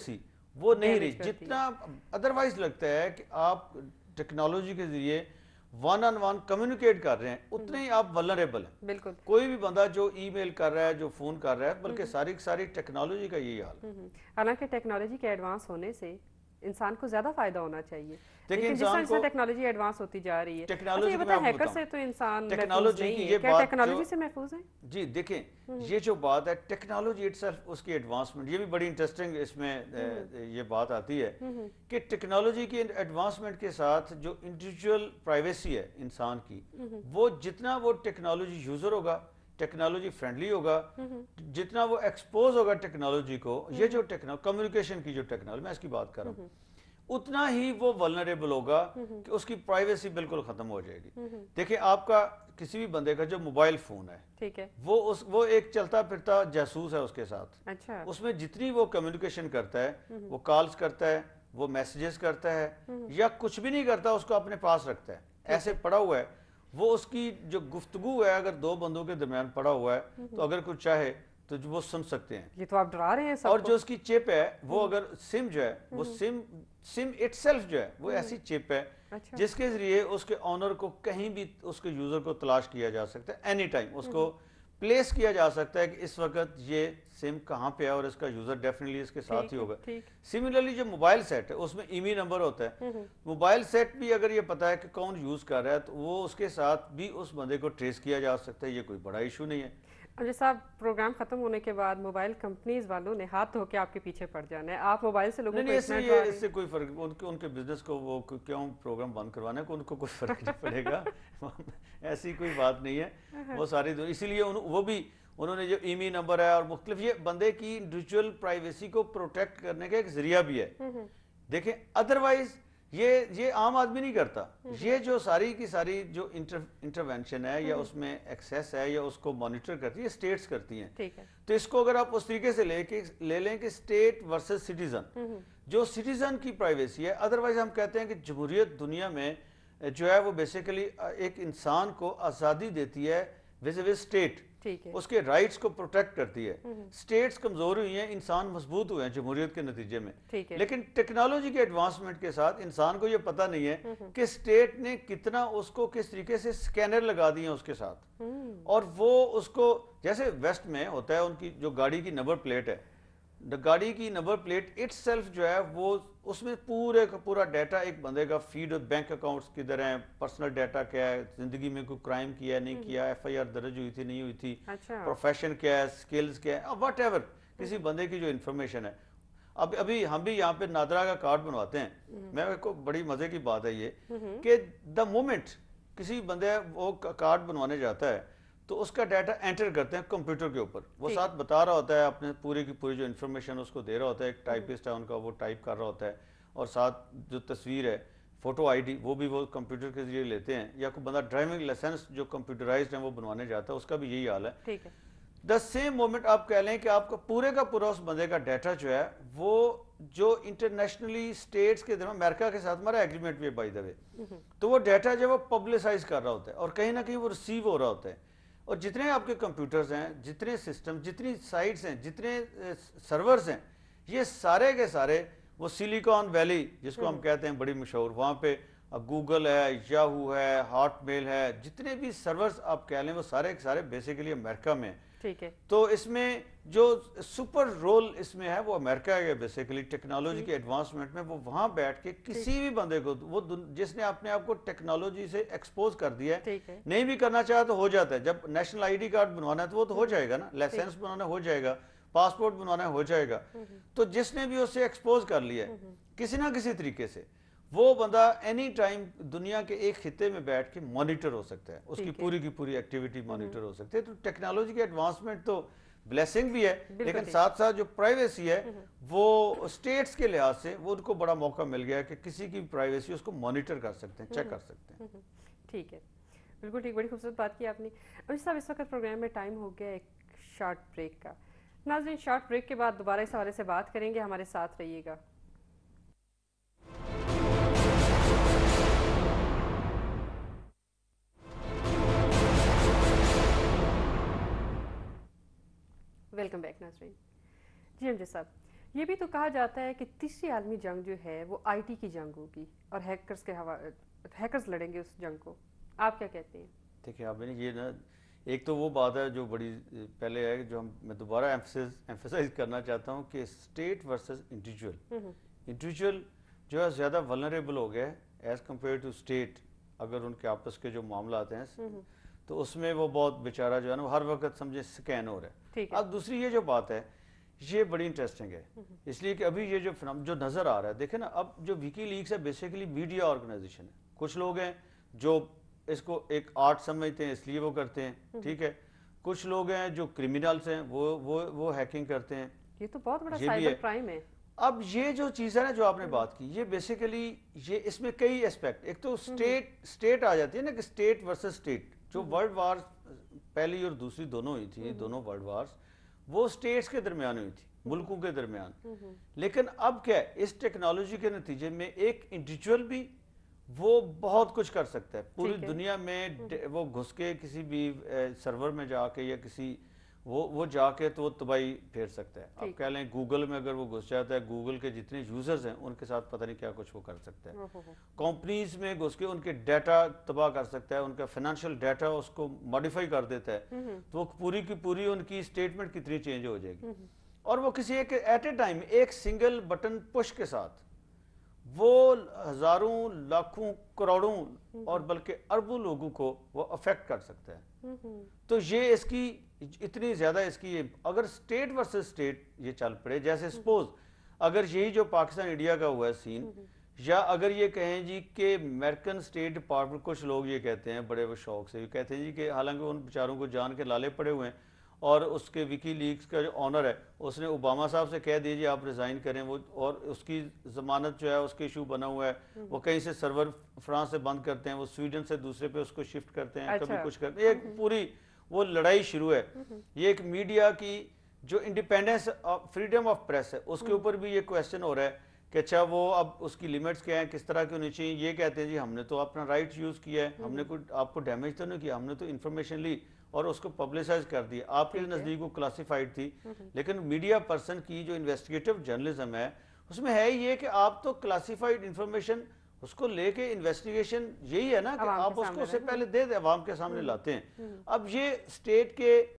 सी वो नहीं रही जितना अदरवाइज लगता है कि आप टेक्नोलॉजी के जरिए वन ऑन वन कम्युनिकेट कर रहे हैं उतने ही आप वलरेबल हैं बिल्कुल कोई भी बंदा जो ईमेल कर रहा है जो फोन कर रहा है बल्कि हम्म। सारी सारी टेक्नोलॉजी का यही हाल हम्म, हम्म। हालांकि टेक्नोलॉजी के एडवांस होने से इंसान को ज्यादा फायदा होना चाहिए टेक्नोलॉजी एडवांस होती जा रही है टेक्नोलॉजी अच्छा, हैकर से तो इंसान टेक्नोलॉजी टेक्नोलॉजी से महफूज है जी देखें हम्म। ये जो बात है टेक्नोलॉजी इटसेल्फ उसकी एडवांसमेंट ये भी बड़ी इंटरेस्टिंग इसमें हम्म। ये बात आती है हम्म, कि टेक्नोलॉजी की एडवांसमेंट के साथ जो इंडिविजुअल प्राइवेसी है इंसान की वो जितना वो टेक्नोलॉजी यूजर होगा टेक्नोलॉजी फ्रेंडली होगा जितना वो एक्सपोज होगा टेक्नोलॉजी को ये जो टेक्नो कम्युनिकेशन की जो टेक्नोलॉजी मैं इसकी बात कर रहा हूँ उतना ही वो वलनरेबल होगा कि उसकी प्राइवेसी बिल्कुल खत्म हो जाएगी देखिए आपका किसी भी बंदे का जो मोबाइल फोन है ठीक है वो उस वो एक चलता फिरता जासूस है उसके साथ अच्छा उसमें जितनी वो कम्युनिकेशन करता है वो कॉल्स करता है वो मैसेजेस करता है या कुछ भी नहीं करता उसको अपने पास रखता है ऐसे पड़ा हुआ है वो उसकी जो गुफ्तगु है अगर दो बंदों के दरमियान पड़ा हुआ है तो अगर कुछ चाहे तो वो सुन सकते हैं ये तो आप डरा रहे हैं और जो उसकी चिप है वो हम्म। अगर सिम जो है वो सिम सिम इट जो है वो ऐसी चिप है अच्छा। जिसके जरिए उसके ऑनर को कहीं भी उसके यूजर को तलाश किया जा सकता है एनी टाइम उसको प्लेस किया जा सकता है कि इस वक्त ये सिम कहाँ पे है और इसका यूजर डेफिनेटली इसके साथ ही होगा सिमिलरली जो मोबाइल सेट है उसमें ईमी नंबर होता है मोबाइल हम्म, सेट हम्म। भी अगर ये पता है कि कौन यूज कर रहा है तो वो उसके साथ भी उस बंदे को ट्रेस किया जा सकता है ये कोई बड़ा इशू नहीं है अजय साहब प्रोग्राम खत्म होने के बाद मोबाइल कंपनीज वालों ने हाथ धो के आपके पीछे पड़ जाना है आप मोबाइल से लोगों को इससे ये इससे कोई फर्क उनके उनके बिजनेस को वो क्यों प्रोग्राम बंद करवाना को उनको कोई फर्क नहीं पड़ेगा ऐसी कोई बात नहीं है वो सारी इसीलिए वो भी उन्होंने जो ईमी नंबर है और मुख्तलिफ ये बंदे की इंडिविजुअल प्राइवेसी को प्रोटेक्ट करने का एक जरिया भी है हम्म, हम्म। देखें अदरवाइज ये ये आम आदमी नहीं करता हम्म। ये जो सारी की सारी जो इंटर इंटरवेंशन है या हम्म। उसमें एक्सेस है या उसको मॉनिटर करती है स्टेट्स करती हैं है। तो इसको अगर आप उस तरीके से लेके ले लें कि स्टेट वर्सेस सिटीजन जो सिटीजन की प्राइवेसी है अदरवाइज हम कहते हैं कि जमहूरियत दुनिया में जो है वो बेसिकली एक इंसान को आज़ादी देती है विज विज स्टेट उसके राइट्स को प्रोटेक्ट करती है स्टेट्स हम्म, हम्म। कमजोर हुई हैं इंसान मजबूत हुए हैं जमहूरियत के नतीजे में ठीक है लेकिन टेक्नोलॉजी के एडवांसमेंट के साथ इंसान को ये पता नहीं है हम्म, कि स्टेट ने कितना उसको किस तरीके से स्कैनर लगा दिए उसके साथ और वो उसको जैसे वेस्ट में होता है उनकी जो गाड़ी की नंबर प्लेट है गाड़ी की नंबर प्लेट इट्स जो है वो उसमें पूरे का पूरा डाटा एक बंदे का फीड बैंक अकाउंट्स किधर हैं पर्सनल डाटा क्या है जिंदगी में कोई क्राइम किया नहीं हम्म। किया एफआईआर दर्ज हुई थी नहीं हुई थी अच्छा। प्रोफेशन क्या है स्किल्स क्या है वट एवर किसी हम्म। बंदे की जो इन्फॉर्मेशन है अब अभी हम भी यहाँ पे नादरा का कार्ड बनवाते हैं हम्म। मैं को बड़ी मजे की बात है ये कि द मोमेंट किसी बंदे वो कार्ड बनवाने जाता है तो उसका डाटा एंटर करते हैं कंप्यूटर के ऊपर वो साथ बता रहा होता है अपने पूरी की पूरी जो इन्फॉर्मेशन उसको दे रहा होता है एक टाइपिस्ट हम्म। है उनका वो टाइप कर रहा होता है और साथ जो तस्वीर है फ़ोटो आईडी वो भी वो कंप्यूटर के जरिए लेते हैं या कोई बंदा ड्राइविंग लाइसेंस जो कंप्यूटराइज है वो बनवाने जाता है उसका भी यही हाल है द सेम मोमेंट आप कह लें कि आपका पूरे का पूरा उस बंदे का डाटा जो है वो जो इंटरनेशनली स्टेट्स के दरमियान अमेरिका के साथ हमारा एग्रीमेंट भी है बाई दबे हम्म। तो वो डाटा जो है वो पब्लिसाइज कर रहा होता है और कहीं ना कहीं वो रिसीव हो रहा होता है और जितने आपके कंप्यूटर्स हैं जितने सिस्टम जितनी साइट्स हैं जितने सर्वर्स हैं ये सारे के सारे वो सिलिकॉन वैली जिसको हम हम्म। कहते हैं बड़ी मशहूर वहाँ पे गूगल है याहू है हॉटमेल है जितने भी सर्वर्स आप कह लें वो सारे के सारे बेसिकली अमेरिका में हैं ठीक है तो इसमें जो सुपर रोल इसमें है वो अमेरिका है बेसिकली टेक्नोलॉजी के एडवांसमेंट में वो वहां बैठ के किसी भी बंदे को वो जिसने अपने आप को टेक्नोलॉजी से एक्सपोज कर दिया है नहीं भी करना चाहे तो हो जाता है जब नेशनल आईडी कार्ड बनवाना है तो वो तो हो हम्म। जाएगा ना लाइसेंस बनाना हो जाएगा पासपोर्ट बनवाना हो जाएगा हम्म। तो जिसने भी उससे एक्सपोज कर लिया है हम्म। किसी ना किसी तरीके से वो बंदा एनी टाइम दुनिया के एक खत्े में बैठ के मॉनिटर हो सकता है उसकी पूरी की पूरी एक्टिविटी हम्म। मॉनिटर हो सकती है तो टेक्नोलॉजी की एडवांसमेंट तो ब्लेसिंग भी है लेकिन साथ साथ जो प्राइवेसी है हम्म। वो स्टेट्स के लिहाज से वो उनको बड़ा मौका मिल गया है कि किसी की प्राइवेसी उसको मॉनिटर कर सकते हैं चेक हम्म। कर सकते हैं ठीक है बिल्कुल ठीक बड़ी खूबसूरत बात की आपने अमित साहब इस वक्त प्रोग्राम में टाइम हो गया एक शॉर्ट ब्रेक का नाजरीन शॉर्ट ब्रेक के बाद दोबारा इस हवाले से बात करेंगे हमारे साथ रहिएगा वेलकम बैक नाजरीन जी हमजा साहब ये भी तो कहा जाता है कि तीसरी आलमी जंग जो है वो आईटी की जंग होगी और हैकर्स के हवा हैकर्स लड़ेंगे उस जंग को आप क्या कहते हैं देखिए आप ये ना एक तो वो बात है जो बड़ी पहले है जो हम मैं दोबारा एम्फेसाइज करना चाहता हूँ कि स्टेट वर्सेस इंडिविजुअल इंडिविजुअल जो है ज़्यादा वलनरेबल हो गए एज़ कम्पेयर टू स्टेट अगर उनके आपस के जो मामला आते हैं हम्म, हम्म। तो उसमें वो बहुत बेचारा जो है ना हर वक्त समझे स्कैन हो रहा है अब दूसरी ये जो बात है ये बड़ी इंटरेस्टिंग है इसलिए कि अभी ये जो जो नज़र आ रहा है देखे ना अब जो विकी लीग्स है बेसिकली मीडिया ऑर्गेनाइजेशन है कुछ लोग हैं जो इसको एक आर्ट समझते हैं इसलिए वो करते हैं हम्म। ठीक है कुछ लोग हैं जो क्रिमिनल्स हैं वो वो वो हैकिंग करते हैं ये तो बहुत बड़ा साइबर क्राइम है अब ये जो चीज़ है ना जो आपने हम्म। बात की ये बेसिकली ये इसमें कई एस्पेक्ट एक तो स्टेट हम्म। स्टेट आ जाती है ना कि स्टेट वर्सेस स्टेट जो वर्ल्ड वार पहली और दूसरी दोनों हुई थी हम्म। दोनों वर्ल्ड वार्स वो स्टेट्स के दरमियान हुई थी हम्म। मुल्कों के दरमियान हम्म, लेकिन अब क्या है इस टेक्नोलॉजी के नतीजे में एक इंडिविजुअल भी वो बहुत कुछ कर सकता है पूरी दुनिया में वो घुस के किसी भी सर्वर में जाके या किसी वो वो जाके तो वो तबाही फेर सकता है आप कह लें गूगल में अगर वो घुस जाता है गूगल के जितने यूजर्स हैं उनके साथ पता नहीं क्या कुछ वो कर सकता है कंपनीज में घुस के उनके डाटा तबाह कर सकता है उनका फाइनेंशियल डाटा उसको मॉडिफाई कर देता है हम्म, हम्म। तो वो पूरी की पूरी उनकी स्टेटमेंट कितनी चेंज हो जाएगी हम्म, और वो किसी एक एट ए टाइम एक सिंगल बटन पुश के साथ वो हजारों लाखों करोड़ों और बल्कि अरबों लोगों को वो अफेक्ट कर सकता है तो ये इसकी इतनी ज़्यादा इसकी अगर स्टेट वर्सेस स्टेट ये चल पड़े जैसे सपोज अगर यही जो पाकिस्तान इंडिया का हुआ है सीन या अगर ये कहें जी कि अमेरिकन स्टेट डिपार्टमेंट कुछ लोग ये कहते हैं बड़े वो शौक से ये कहते हैं जी कि हालांकि उन बेचारों को जान के लाले पड़े हुए हैं और उसके विकी लीग्स का जो ऑनर है उसने ओबामा साहब से कह दिया आप रिज़ाइन करें वो और उसकी ज़मानत जो है उसके इशू बना हुआ है वो कहीं से सर्वर फ्रांस से बंद करते हैं वो स्वीडन से दूसरे पे उसको शिफ्ट करते हैं अच्छा। कभी कुछ करते हैं एक हम्म। पूरी वो लड़ाई शुरू है ये एक मीडिया की जो इंडिपेंडेंस फ्रीडम ऑफ प्रेस है उसके हम्म। ऊपर भी ये क्वेश्चन हो रहा है कि अच्छा वो अब उसकी लिमिट्स क्या हैं किस तरह की होनी चाहिए ये कहते हैं जी हमने तो अपना राइट यूज़ किया है हम्म। हमने कोई आपको डैमेज तो नहीं किया हमने तो इन्फॉर्मेशन ली और उसको पब्लिसाइज कर दिया आपके नज़दीक वो क्लासिफाइड थी लेकिन मीडिया पर्सन की जो इन्वेस्टिगेटिव जर्नलिज्म है उसमें है ये कि आप तो क्लासीफाइड इन्फॉर्मेशन उसको लेके इन्वेस्टिगेशन यही है ना कि आप उसको उससे पहले दे दे अवाम के सामने हम्म। लाते हैं हम्म। अब ये स्टेट के